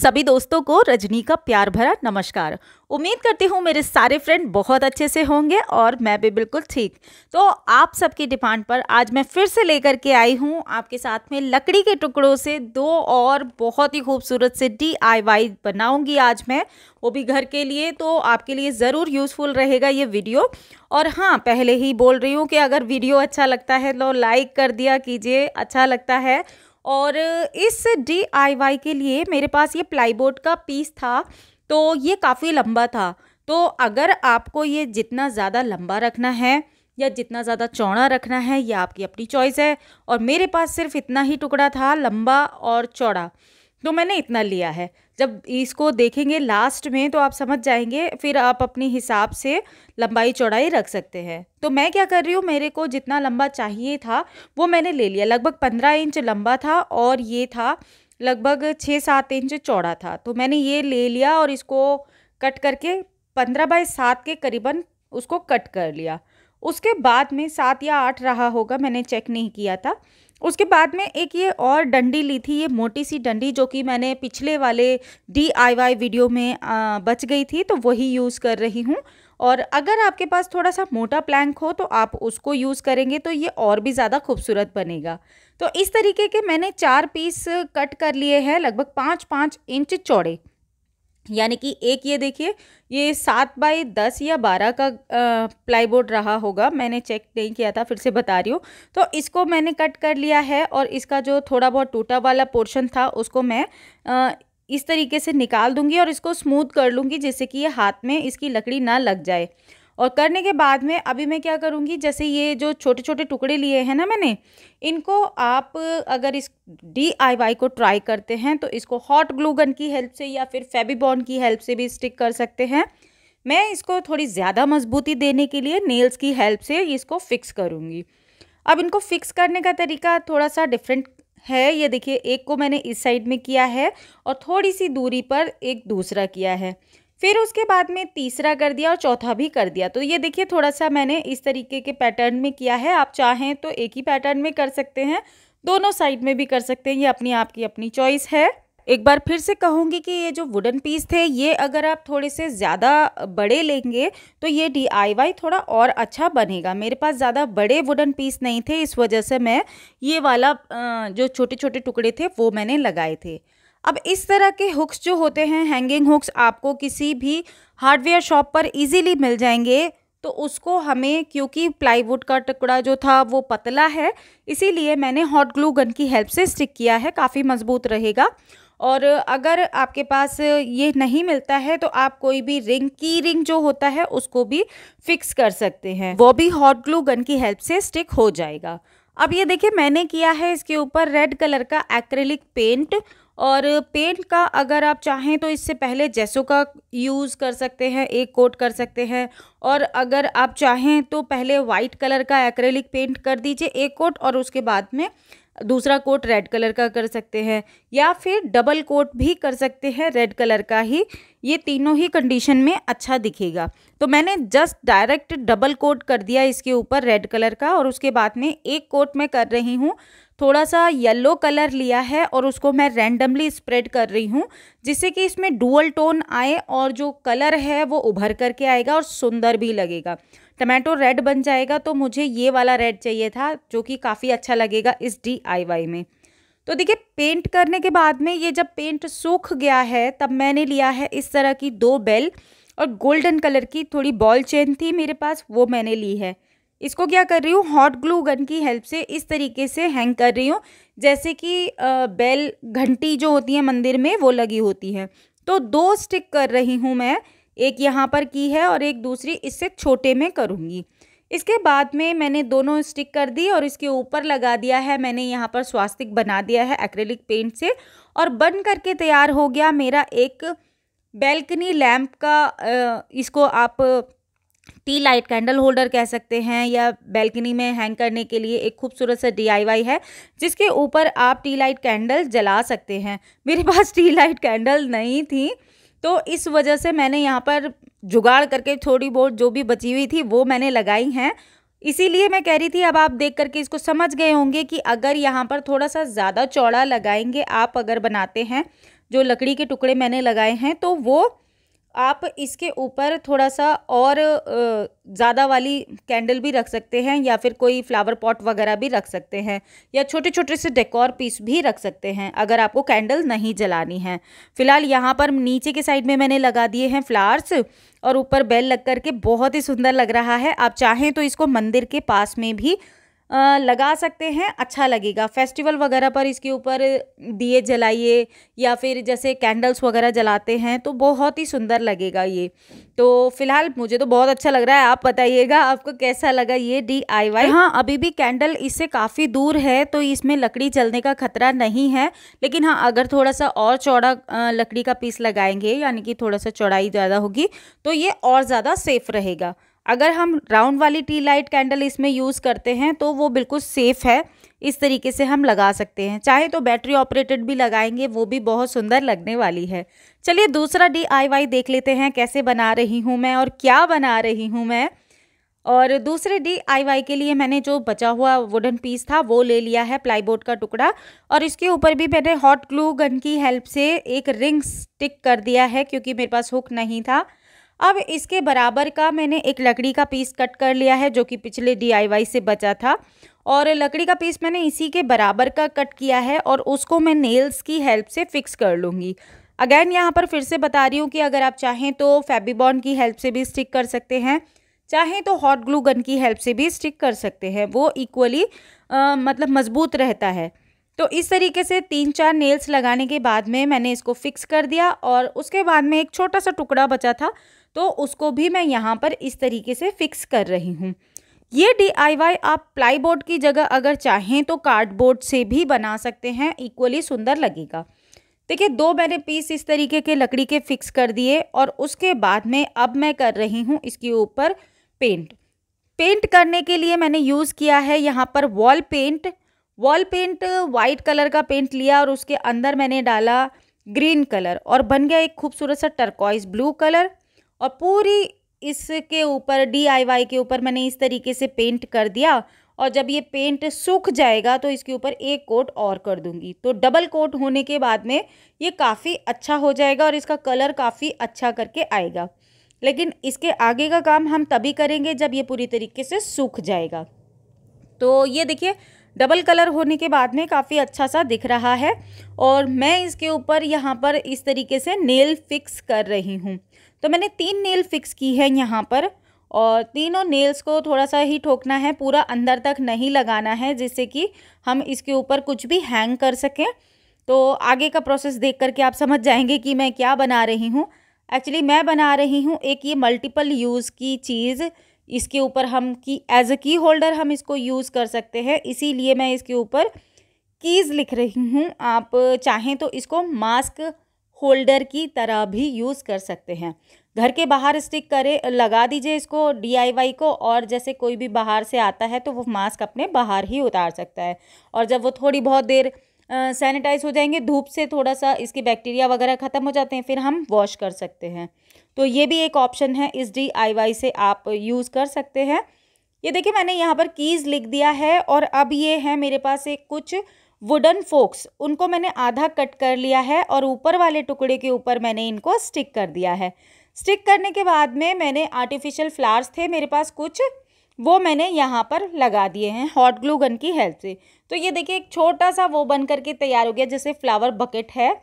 सभी दोस्तों को रजनी का प्यार भरा नमस्कार उम्मीद करती हूँ मेरे सारे फ्रेंड बहुत अच्छे से होंगे और मैं भी बिल्कुल ठीक तो आप सबकी डिमांड पर आज मैं फिर से लेकर के आई हूँ आपके साथ में लकड़ी के टुकड़ों से दो और बहुत ही खूबसूरत से डी आई वाई बनाऊँगी आज मैं वो भी घर के लिए तो आपके लिए ज़रूर यूज़फुल रहेगा ये वीडियो और हाँ पहले ही बोल रही हूँ कि अगर वीडियो अच्छा लगता है तो लाइक कर दिया कीजिए अच्छा लगता है और इस डी के लिए मेरे पास ये प्लाईबोर्ड का पीस था तो ये काफ़ी लंबा था तो अगर आपको ये जितना ज़्यादा लंबा रखना है या जितना ज़्यादा चौड़ा रखना है यह आपकी अपनी चॉइस है और मेरे पास सिर्फ इतना ही टुकड़ा था लंबा और चौड़ा तो मैंने इतना लिया है जब इसको देखेंगे लास्ट में तो आप समझ जाएंगे फिर आप अपने हिसाब से लंबाई चौड़ाई रख सकते हैं तो मैं क्या कर रही हूँ मेरे को जितना लंबा चाहिए था वो मैंने ले लिया लगभग पंद्रह इंच लंबा था और ये था लगभग छः सात इंच चौड़ा था तो मैंने ये ले लिया और इसको कट करके पंद्रह बाई सात के करीबन उसको कट कर लिया उसके बाद में सात या आठ रहा होगा मैंने चेक नहीं किया था उसके बाद में एक ये और डंडी ली थी ये मोटी सी डंडी जो कि मैंने पिछले वाले डी वीडियो में आ, बच गई थी तो वही यूज़ कर रही हूँ और अगर आपके पास थोड़ा सा मोटा प्लैंक हो तो आप उसको यूज़ करेंगे तो ये और भी ज़्यादा खूबसूरत बनेगा तो इस तरीके के मैंने चार पीस कट कर लिए हैं लगभग पाँच पाँच इंच चौड़े यानी कि एक ये देखिए ये सात बाई दस या बारह का प्लाईबोर्ड रहा होगा मैंने चेक नहीं किया था फिर से बता रही हूँ तो इसको मैंने कट कर लिया है और इसका जो थोड़ा बहुत टूटा वाला पोर्शन था उसको मैं आ, इस तरीके से निकाल दूंगी और इसको स्मूथ कर लूँगी जिससे कि ये हाथ में इसकी लकड़ी ना लग जाए और करने के बाद में अभी मैं क्या करूँगी जैसे ये जो छोटे छोटे टुकड़े लिए हैं ना मैंने इनको आप अगर इस डी को ट्राई करते हैं तो इसको हॉट ग्लू गन की हेल्प से या फिर फेबीबॉन की हेल्प से भी स्टिक कर सकते हैं मैं इसको थोड़ी ज़्यादा मजबूती देने के लिए नेल्स की हेल्प से इसको फिक्स करूँगी अब इनको फिक्स करने का तरीका थोड़ा सा डिफरेंट है ये देखिए एक को मैंने इस साइड में किया है और थोड़ी सी दूरी पर एक दूसरा किया है फिर उसके बाद में तीसरा कर दिया और चौथा भी कर दिया तो ये देखिए थोड़ा सा मैंने इस तरीके के पैटर्न में किया है आप चाहें तो एक ही पैटर्न में कर सकते हैं दोनों साइड में भी कर सकते हैं ये अपनी आपकी अपनी चॉइस है एक बार फिर से कहूँगी कि ये जो वुडन पीस थे ये अगर आप थोड़े से ज़्यादा बड़े लेंगे तो ये डी थोड़ा और अच्छा बनेगा मेरे पास ज़्यादा बड़े वुडन पीस नहीं थे इस वजह से मैं ये वाला जो छोटे छोटे टुकड़े थे वो मैंने लगाए थे अब इस तरह के हुक्स जो होते हैं हैंगिंग हुक्स आपको किसी भी हार्डवेयर शॉप पर इजीली मिल जाएंगे तो उसको हमें क्योंकि प्लाईवुड का टुकड़ा जो था वो पतला है इसीलिए मैंने हॉट ग्लू गन की हेल्प से स्टिक किया है काफ़ी मज़बूत रहेगा और अगर आपके पास ये नहीं मिलता है तो आप कोई भी रिंग की रिंग जो होता है उसको भी फिक्स कर सकते हैं वो भी हॉट ग्लू गन की हेल्प से स्टिक हो जाएगा अब ये देखिए मैंने किया है इसके ऊपर रेड कलर का एक्रेलिक पेंट और पेंट का अगर आप चाहें तो इससे पहले जैसो का यूज़ कर सकते हैं एक कोट कर सकते हैं और अगर आप चाहें तो पहले वाइट कलर का एक्रेलिक पेंट कर दीजिए एक कोट और उसके बाद में दूसरा कोट रेड कलर का कर सकते हैं या फिर डबल कोट भी कर सकते हैं रेड कलर का ही ये तीनों ही कंडीशन में अच्छा दिखेगा तो मैंने जस्ट डायरेक्ट डबल कोट कर दिया इसके ऊपर रेड कलर का और उसके बाद में एक कोट मैं कर रही हूँ थोड़ा सा येलो कलर लिया है और उसको मैं रैंडमली स्प्रेड कर रही हूँ जिससे कि इसमें डुअल टोन आए और जो कलर है वो उभर करके आएगा और सुंदर भी लगेगा टमाटो रेड बन जाएगा तो मुझे ये वाला रेड चाहिए था जो कि काफ़ी अच्छा लगेगा इस डी में तो देखिए पेंट करने के बाद में ये जब पेंट सूख गया है तब मैंने लिया है इस तरह की दो बेल और गोल्डन कलर की थोड़ी बॉल चेन थी मेरे पास वो मैंने ली है इसको क्या कर रही हूँ हॉट ग्लू गन की हेल्प से इस तरीके से हैंग कर रही हूँ जैसे कि बेल घंटी जो होती है मंदिर में वो लगी होती है तो दो स्टिक कर रही हूँ मैं एक यहाँ पर की है और एक दूसरी इससे छोटे में करूँगी इसके बाद में मैंने दोनों स्टिक कर दी और इसके ऊपर लगा दिया है मैंने यहाँ पर स्वास्तिक बना दिया है एक्रेलिक पेंट से और बन करके तैयार हो गया मेरा एक बेल्कनी लैम्प का इसको आप टी लाइट कैंडल होल्डर कह सकते हैं या बेल्कनी में हैंग करने के लिए एक खूबसूरत सा डीआईवाई है जिसके ऊपर आप टी लाइट कैंडल जला सकते हैं मेरे पास टी लाइट कैंडल नहीं थी तो इस वजह से मैंने यहाँ पर जुगाड़ करके थोड़ी बहुत जो भी बची हुई थी वो मैंने लगाई हैं इसीलिए मैं कह रही थी अब आप देख करके इसको समझ गए होंगे कि अगर यहाँ पर थोड़ा सा ज़्यादा चौड़ा लगाएंगे आप अगर बनाते हैं जो लकड़ी के टुकड़े मैंने लगाए हैं तो वो आप इसके ऊपर थोड़ा सा और ज़्यादा वाली कैंडल भी रख सकते हैं या फिर कोई फ्लावर पॉट वगैरह भी रख सकते हैं या छोटे छोटे से डेकोर पीस भी रख सकते हैं अगर आपको कैंडल नहीं जलानी है फ़िलहाल यहाँ पर नीचे के साइड में मैंने लगा दिए हैं फ्लावर्स और ऊपर बेल लग करके बहुत ही सुंदर लग रहा है आप चाहें तो इसको मंदिर के पास में भी लगा सकते हैं अच्छा लगेगा फेस्टिवल वगैरह पर इसके ऊपर दिए जलाइए या फिर जैसे कैंडल्स वगैरह जलाते हैं तो बहुत ही सुंदर लगेगा ये तो फिलहाल मुझे तो बहुत अच्छा लग रहा है आप बताइएगा आपको कैसा लगा ये डी आई वाई हाँ अभी भी कैंडल इससे काफ़ी दूर है तो इसमें लकड़ी जलने का खतरा नहीं है लेकिन हाँ अगर थोड़ा सा और चौड़ा लकड़ी का पीस लगाएंगे यानी कि थोड़ा सा चौड़ाई ज़्यादा होगी तो ये और ज़्यादा सेफ रहेगा अगर हम राउंड वाली टी लाइट कैंडल इसमें यूज़ करते हैं तो वो बिल्कुल सेफ़ है इस तरीके से हम लगा सकते हैं चाहे तो बैटरी ऑपरेटेड भी लगाएंगे वो भी बहुत सुंदर लगने वाली है चलिए दूसरा डी देख लेते हैं कैसे बना रही हूँ मैं और क्या बना रही हूँ मैं और दूसरे डी आई वाई के लिए मैंने जो बचा हुआ वुडन पीस था वो ले लिया है प्लाईबोर्ड का टुकड़ा और इसके ऊपर भी मैंने हॉट ग्लू गन की हेल्प से एक रिंग स्टिक कर दिया है क्योंकि मेरे पास हुक नहीं था अब इसके बराबर का मैंने एक लकड़ी का पीस कट कर लिया है जो कि पिछले डी से बचा था और लकड़ी का पीस मैंने इसी के बराबर का कट किया है और उसको मैं नेल्स की हेल्प से फ़िक्स कर लूँगी अगैन यहाँ पर फिर से बता रही हूँ कि अगर आप चाहें तो फैबीबॉन की हेल्प से भी स्टिक कर सकते हैं चाहें तो हॉट ग्लू गन की हेल्प से भी स्टिक कर सकते हैं वो इक्वली मतलब मज़बूत रहता है तो इस तरीके से तीन चार नेल्स लगाने के बाद में मैंने इसको फिक्स कर दिया और उसके बाद में एक छोटा सा टुकड़ा बचा था तो उसको भी मैं यहाँ पर इस तरीके से फिक्स कर रही हूँ ये डी आप प्लाई बोर्ड की जगह अगर चाहें तो कार्डबोर्ड से भी बना सकते हैं इक्वली सुंदर लगेगा देखिए दो मैंने पीस इस तरीके के लकड़ी के फिक्स कर दिए और उसके बाद में अब मैं कर रही हूँ इसके ऊपर पेंट पेंट करने के लिए मैंने यूज़ किया है यहाँ पर wall paint wall paint white colour का पेंट लिया और उसके अंदर मैंने डाला ग्रीन कलर और बन गया एक खूबसूरत सा टर्कॉइज ब्लू कलर और पूरी इसके ऊपर डी के ऊपर मैंने इस तरीके से पेंट कर दिया और जब ये पेंट सूख जाएगा तो इसके ऊपर एक कोट और कर दूंगी तो डबल कोट होने के बाद में ये काफ़ी अच्छा हो जाएगा और इसका कलर काफ़ी अच्छा करके आएगा लेकिन इसके आगे का काम हम तभी करेंगे जब ये पूरी तरीके से सूख जाएगा तो ये देखिए डबल कलर होने के बाद में काफ़ी अच्छा सा दिख रहा है और मैं इसके ऊपर यहाँ पर इस तरीके से नेल फिक्स कर रही हूँ तो मैंने तीन नेल फिक्स की है यहाँ पर और तीनों नेल्स को थोड़ा सा ही ठोकना है पूरा अंदर तक नहीं लगाना है जिससे कि हम इसके ऊपर कुछ भी हैंग कर सकें तो आगे का प्रोसेस देख करके आप समझ जाएंगे कि मैं क्या बना रही हूँ एक्चुअली मैं बना रही हूँ एक ये मल्टीपल यूज़ की चीज़ इसके ऊपर हम की एज अ की होल्डर हम इसको यूज़ कर सकते हैं इसीलिए मैं इसके ऊपर कीज़ लिख रही हूँ आप चाहें तो इसको मास्क होल्डर की तरह भी यूज़ कर सकते हैं घर के बाहर स्टिक करें लगा दीजिए इसको डीआईवाई को और जैसे कोई भी बाहर से आता है तो वो मास्क अपने बाहर ही उतार सकता है और जब वो थोड़ी बहुत देर सैनिटाइज हो जाएंगे धूप से थोड़ा सा इसके बैक्टीरिया वगैरह ख़त्म हो जाते हैं फिर हम वॉश कर सकते हैं तो ये भी एक ऑप्शन है इस डी से आप यूज़ कर सकते हैं ये देखिए मैंने यहाँ पर कीज़ लिख दिया है और अब ये है मेरे पास एक कुछ वुडन फोक्स उनको मैंने आधा कट कर लिया है और ऊपर वाले टुकड़े के ऊपर मैंने इनको स्टिक कर दिया है स्टिक करने के बाद में मैंने आर्टिफिशियल फ्लावर्स थे मेरे पास कुछ वो मैंने यहाँ पर लगा दिए हैं हॉट ग्लू गन की हेल्प से तो ये देखिए एक छोटा सा वो बन करके तैयार हो गया जैसे फ्लावर बकेट है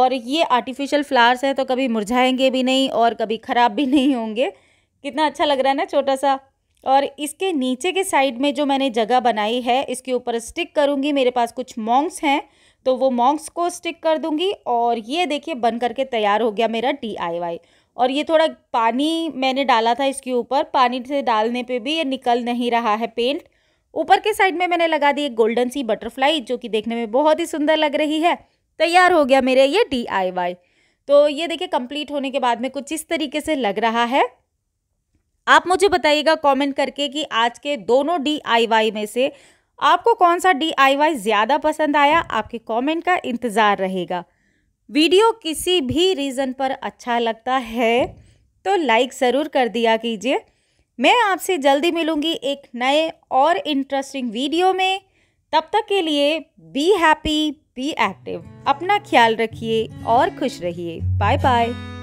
और ये आर्टिफिशियल फ्लावर्स है तो कभी मुरझाएंगे भी नहीं और कभी ख़राब भी नहीं होंगे कितना अच्छा लग रहा है ना छोटा सा और इसके नीचे के साइड में जो मैंने जगह बनाई है इसके ऊपर स्टिक करूँगी मेरे पास कुछ मॉन्ग्स हैं तो वो मॉन्ग्स को स्टिक कर दूँगी और ये देखिए बन करके तैयार हो गया मेरा डी और ये थोड़ा पानी मैंने डाला था इसके ऊपर पानी से डालने पे भी ये निकल नहीं रहा है पेंट ऊपर के साइड में मैंने लगा दी एक गोल्डन सी बटरफ्लाई जो कि देखने में बहुत ही सुंदर लग रही है तैयार हो गया मेरे ये डी तो ये देखिए कंप्लीट होने के बाद में कुछ इस तरीके से लग रहा है आप मुझे बताइएगा कमेंट करके कि आज के दोनों डी में से आपको कौन सा डी ज़्यादा पसंद आया आपके कमेंट का इंतज़ार रहेगा वीडियो किसी भी रीज़न पर अच्छा लगता है तो लाइक ज़रूर कर दिया कीजिए मैं आपसे जल्दी मिलूँगी एक नए और इंटरेस्टिंग वीडियो में तब तक के लिए बी हैप्पी बी एक्टिव अपना ख्याल रखिए और खुश रहिए बाय बाय